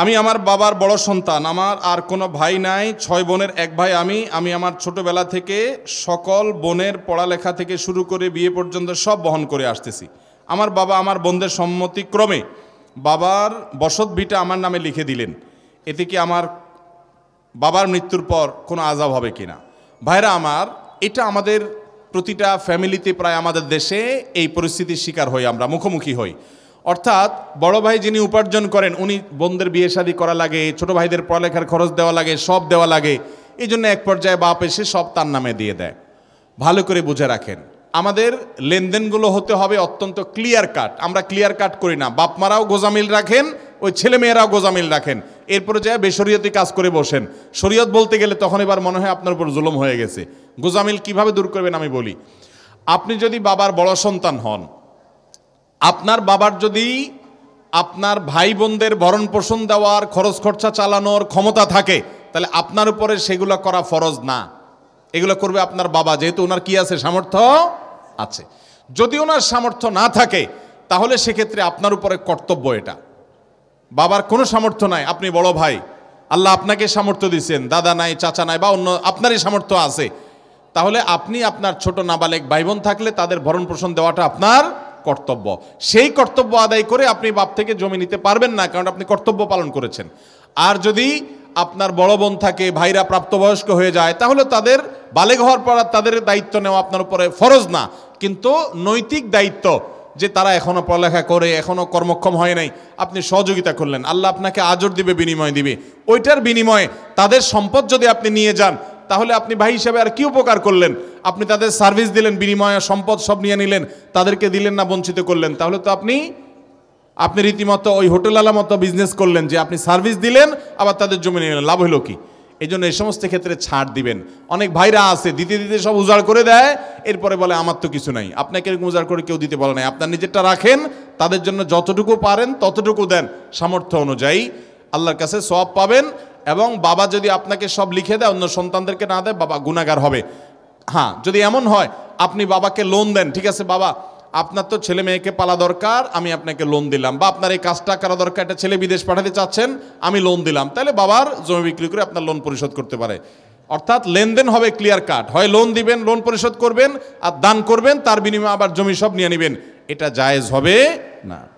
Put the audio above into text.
আমি আমার বাবার বড় সন্তান আমার আর কোনো ভাই নাই ছয় বোনের এক ভাই আমি আমি আমার ছোটবেলা থেকে সকল বোনের পড়ালেখা থেকে শুরু করে বিয়ে পর্যন্ত সব বহন করে আসতেছি আমার বাবা আমার বোনদের সম্মতিক্রমে বাবার বসত ভিটা আমার নামে লিখে দিলেন এতে কি আমার বাবার মৃত্যুর পর কোনো আজাব হবে কি না ভাইরা আমার এটা আমাদের প্রতিটা ফ্যামিলিতে প্রায় আমাদের দেশে এই পরিস্থিতির শিকার হই আমরা মুখোমুখি হই অর্থাৎ বড় ভাই যিনি উপার্জন করেন উনি বোনদের বিয়ে শাদি করা লাগে ছোট ভাইদের পড়ালেখার খরচ দেওয়া লাগে সব দেওয়া লাগে এই জন্য এক পর্যায়ে বাপ এসে সব তার নামে দিয়ে দেয় ভালো করে বুঝে রাখেন আমাদের লেনদেনগুলো হতে হবে অত্যন্ত ক্লিয়ার কাট আমরা ক্লিয়ার কাট করি না বাপ মারাও গোজামিল রাখেন ওই ছেলেমেয়েরাও গোজামিল রাখেন এরপরে যায় বেসরিয়তি কাজ করে বসেন শরীয়ত বলতে গেলে তখন এবার মনে হয় আপনার উপর জুলুম হয়ে গেছে গোজামিল কিভাবে দূর করবেন আমি বলি আপনি যদি বাবার বড় সন্তান হন আপনার বাবার যদি আপনার ভাই বোনদের ভরণ পোষণ দেওয়ার খরচ খরচা চালানোর ক্ষমতা থাকে তাহলে আপনার উপরে সেগুলো করা ফরজ না এগুলো করবে আপনার বাবা যেহেতু ওনার কি আছে সামর্থ্য আছে যদি ওনার সামর্থ্য না থাকে তাহলে সেক্ষেত্রে আপনার উপরে কর্তব্য এটা বাবার কোনো সামর্থ্য নাই আপনি বড় ভাই আল্লাহ আপনাকে সামর্থ্য দিচ্ছেন দাদা নাই চাচা নাই বা অন্য আপনারই সামর্থ্য আছে তাহলে আপনি আপনার ছোট নাবালেক ভাই বোন থাকলে তাদের ভরণ পোষণ দেওয়াটা আপনার কর্তব্য সেই কর্তব্য আদায় করে আপনি বাপ থেকে জমি নিতে পারবেন না কারণ আপনি কর্তব্য পালন করেছেন আর যদি আপনার বড় বোন থাকে ভাইরা প্রাপ্তবয়স্ক হয়ে যায় তাহলে তাদের বালে হওয়ার পর তাদের দায়িত্ব নেওয়া আপনার উপরে ফরজ না কিন্তু নৈতিক দায়িত্ব যে তারা এখনও পড়ালেখা করে এখনও কর্মক্ষম হয় নাই আপনি সহযোগিতা করলেন আল্লাহ আপনাকে আজর দিবে বিনিময় দিবে ওইটার বিনিময়ে তাদের সম্পদ যদি আপনি নিয়ে যান তাহলে আপনি ভাই হিসাবে আর কি উপকার করলেন আপনি তাদের সার্ভিস দিলেন বিনিময়ে সম্পদ সব নিয়ে নিলেন তাদেরকে দিলেন না বঞ্চিত করলেন তাহলে তো আপনি আপনি রীতিমতো ওই হোটেলওয়ালা মতো বিজনেস করলেন যে আপনি সার্ভিস দিলেন আবার তাদের জমি নিলেন লাভ হলো কি এই জন্য এই সমস্ত ক্ষেত্রে ছাড় দিবেন অনেক ভাইরা আছে দিতে দিতে সব উজাড় করে দেয় এরপরে বলে আমার তো কিছু নাই আপনাকে এরকম উজাড় করে কেউ দিতে বলে নাই আপনার নিজেরটা রাখেন তাদের জন্য যতটুকু পারেন ততটুকু দেন সামর্থ্য অনুযায়ী আল্লাহর কাছে সব পাবেন এবং বাবা যদি আপনাকে সব লিখে দেয় অন্য সন্তানদেরকে না দেয় বাবা গুণাগার হবে হ্যাঁ যদি এমন হয় আপনি বাবাকে লোন দেন ঠিক আছে বাবা আপনার তো ছেলে মেয়েকে পালা দরকার আমি আপনাকে লোন দিলাম বা আপনার এই কাজটা করা দরকার একটা ছেলে বিদেশ পাঠাতে চাচ্ছেন আমি লোন দিলাম তাহলে বাবার জমি বিক্রি করে আপনার লোন পরিশোধ করতে পারে অর্থাৎ লেনদেন হবে ক্লিয়ার কাট হয় লোন দিবেন লোন পরিশোধ করবেন আর দান করবেন তার বিনিময়ে আবার জমি সব নিয়ে নেবেন এটা জায়েজ হবে না